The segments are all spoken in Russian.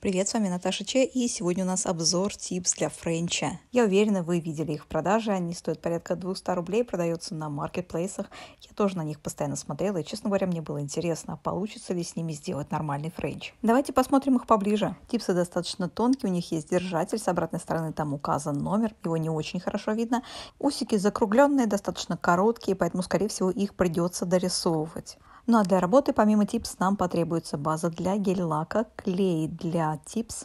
Привет, с вами Наташа Че, и сегодня у нас обзор типс для френча. Я уверена, вы видели их в продаже, они стоят порядка 200 рублей, продаются на маркетплейсах. Я тоже на них постоянно смотрела, и, честно говоря, мне было интересно, а получится ли с ними сделать нормальный френч. Давайте посмотрим их поближе. Типсы достаточно тонкие, у них есть держатель, с обратной стороны там указан номер, его не очень хорошо видно. Усики закругленные, достаточно короткие, поэтому, скорее всего, их придется дорисовывать. Ну а для работы помимо типс нам потребуется база для гель-лака, клей для типс,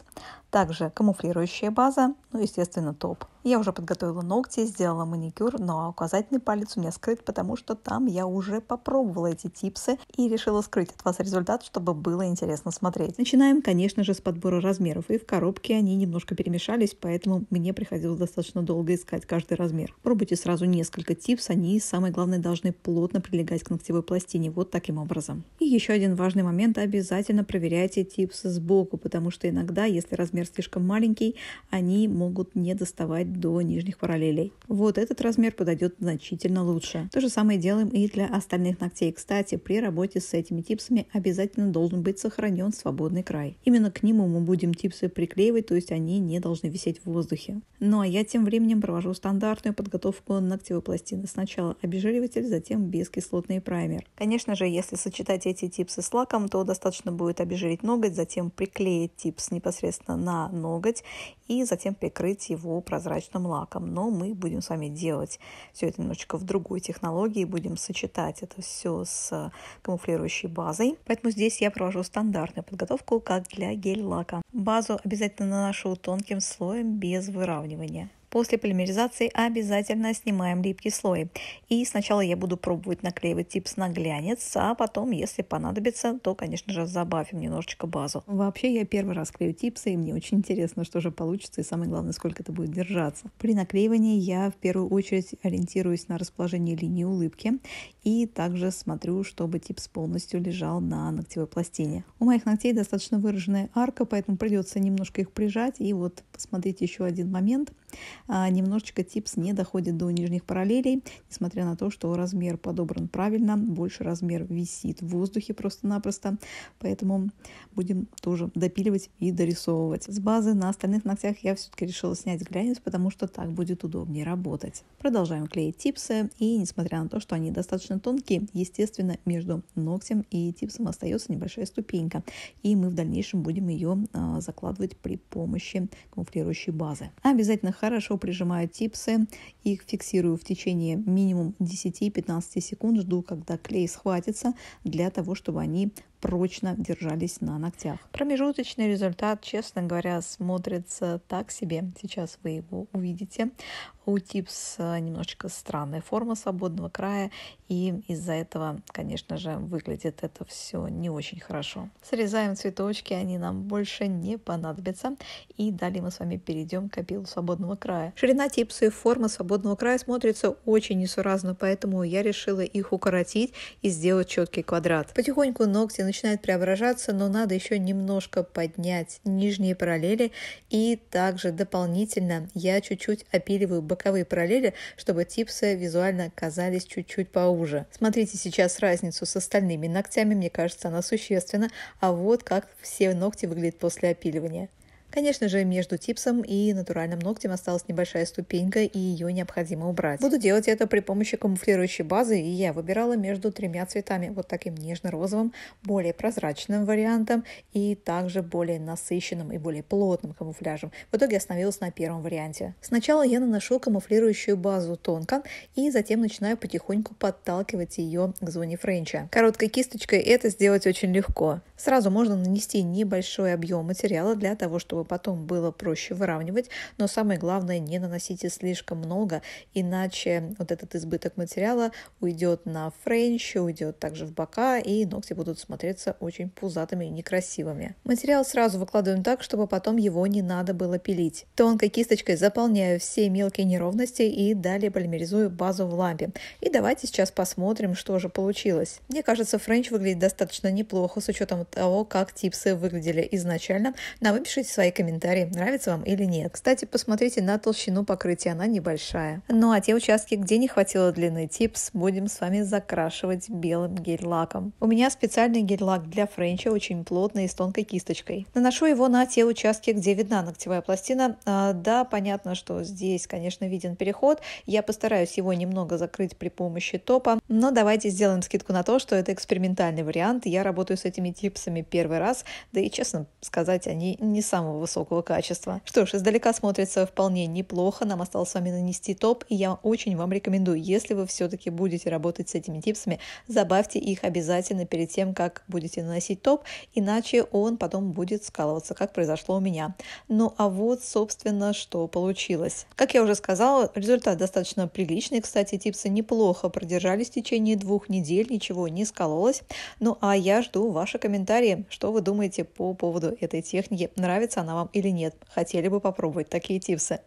также камуфлирующая база, ну, естественно, топ. Я уже подготовила ногти, сделала маникюр, но указательный палец у меня скрыт, потому что там я уже попробовала эти типсы и решила скрыть от вас результат, чтобы было интересно смотреть. Начинаем, конечно же, с подбора размеров. И в коробке они немножко перемешались, поэтому мне приходилось достаточно долго искать каждый размер. Пробуйте сразу несколько типс, они, самое главное, должны плотно прилегать к ногтевой пластине, вот таким образом. И еще один важный момент, обязательно проверяйте типсы сбоку, потому что иногда, если размер размер слишком маленький, они могут не доставать до нижних параллелей. Вот этот размер подойдет значительно лучше. То же самое делаем и для остальных ногтей. Кстати, при работе с этими типсами обязательно должен быть сохранен свободный край. Именно к нему мы будем типсы приклеивать, то есть они не должны висеть в воздухе. Ну а я тем временем провожу стандартную подготовку ногтевой пластины. Сначала обезжириватель, затем бескислотный праймер. Конечно же, если сочетать эти типсы с лаком, то достаточно будет обезжирить ноготь, затем приклеить типс непосредственно на на ноготь и затем прикрыть его прозрачным лаком. Но мы будем с вами делать все это немножечко в другой технологии, будем сочетать это все с камуфлирующей базой. Поэтому здесь я провожу стандартную подготовку, как для гель-лака. Базу обязательно наношу тонким слоем без выравнивания. После полимеризации обязательно снимаем липкий слой. И сначала я буду пробовать наклеивать типс на глянец, а потом, если понадобится, то, конечно же, забавим немножечко базу. Вообще, я первый раз клею типсы, и мне очень интересно, что же получится, и самое главное, сколько это будет держаться. При наклеивании я в первую очередь ориентируюсь на расположение линии улыбки и также смотрю, чтобы типс полностью лежал на ногтевой пластине. У моих ногтей достаточно выраженная арка, поэтому придется немножко их прижать. И вот посмотрите еще один момент. А, немножечко типс не доходит до нижних параллелей, несмотря на то, что размер подобран правильно, больше размер висит в воздухе просто-напросто, поэтому будем тоже допиливать и дорисовывать. С базы на остальных ногтях я все-таки решила снять глянец, потому что так будет удобнее работать. Продолжаем клеить типсы, и несмотря на то, что они достаточно тонкие, естественно, между ногтем и типсом остается небольшая ступенька, и мы в дальнейшем будем ее а, закладывать при помощи камуфлирующей базы. Обязательно хорошо хорошо прижимаю типсы, их фиксирую в течение минимум 10-15 секунд, жду, когда клей схватится, для того, чтобы они прочно держались на ногтях. Промежуточный результат, честно говоря, смотрится так себе. Сейчас вы его увидите. У Типс э, немножечко странная форма свободного края, и из-за этого, конечно же, выглядит это все не очень хорошо. Срезаем цветочки, они нам больше не понадобятся. И далее мы с вами перейдем к опилу свободного края. Ширина Типса и форма свободного края смотрятся очень несуразно, поэтому я решила их укоротить и сделать четкий квадрат. Потихоньку ногти начинают начинает преображаться, но надо еще немножко поднять нижние параллели и также дополнительно я чуть-чуть опиливаю боковые параллели, чтобы типсы визуально казались чуть-чуть поуже. Смотрите сейчас разницу с остальными ногтями, мне кажется, она существенна, а вот как все ногти выглядят после опиливания. Конечно же, между типсом и натуральным ногтем осталась небольшая ступенька, и ее необходимо убрать. Буду делать это при помощи камуфлирующей базы, и я выбирала между тремя цветами. Вот таким нежно-розовым, более прозрачным вариантом, и также более насыщенным и более плотным камуфляжем. В итоге остановилась на первом варианте. Сначала я наношу камуфлирующую базу тонко, и затем начинаю потихоньку подталкивать ее к зоне френча. Короткой кисточкой это сделать очень легко. Сразу можно нанести небольшой объем материала для того, чтобы потом было проще выравнивать, но самое главное не наносите слишком много, иначе вот этот избыток материала уйдет на френч, уйдет также в бока, и ногти будут смотреться очень пузатыми и некрасивыми. Материал сразу выкладываем так, чтобы потом его не надо было пилить. Тонкой кисточкой заполняю все мелкие неровности и далее полимеризую базу в лампе. И давайте сейчас посмотрим, что же получилось. Мне кажется, френч выглядит достаточно неплохо с учетом того, как типсы выглядели изначально. Напишите свои комментарий, нравится вам или нет. Кстати, посмотрите на толщину покрытия, она небольшая. Ну а те участки, где не хватило длины типс, будем с вами закрашивать белым гель-лаком. У меня специальный гель-лак для френча, очень плотный и с тонкой кисточкой. Наношу его на те участки, где видна ногтевая пластина. А, да, понятно, что здесь, конечно, виден переход. Я постараюсь его немного закрыть при помощи топа, но давайте сделаем скидку на то, что это экспериментальный вариант. Я работаю с этими типсами первый раз, да и, честно сказать, они не самого высокого качества. Что ж, издалека смотрится вполне неплохо. Нам осталось с вами нанести топ, и я очень вам рекомендую, если вы все-таки будете работать с этими типсами, забавьте их обязательно перед тем, как будете наносить топ, иначе он потом будет скалываться, как произошло у меня. Ну а вот, собственно, что получилось. Как я уже сказала, результат достаточно приличный. Кстати, типсы неплохо продержались в течение двух недель, ничего не скололось. Ну а я жду ваши комментарии, что вы думаете по поводу этой техники. Нравится она вам или нет. Хотели бы попробовать такие типсы?